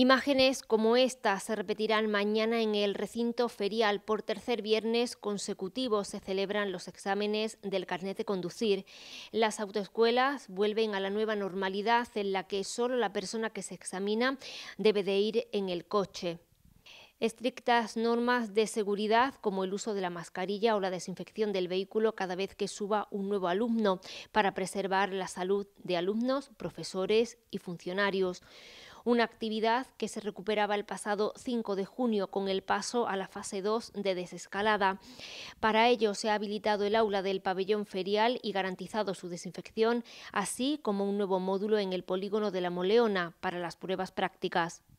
Imágenes como esta se repetirán mañana en el recinto ferial. Por tercer viernes consecutivo se celebran los exámenes del carnet de conducir. Las autoescuelas vuelven a la nueva normalidad en la que solo la persona que se examina debe de ir en el coche. Estrictas normas de seguridad como el uso de la mascarilla o la desinfección del vehículo cada vez que suba un nuevo alumno para preservar la salud de alumnos, profesores y funcionarios una actividad que se recuperaba el pasado 5 de junio con el paso a la fase 2 de desescalada. Para ello se ha habilitado el aula del pabellón ferial y garantizado su desinfección, así como un nuevo módulo en el polígono de la Moleona para las pruebas prácticas.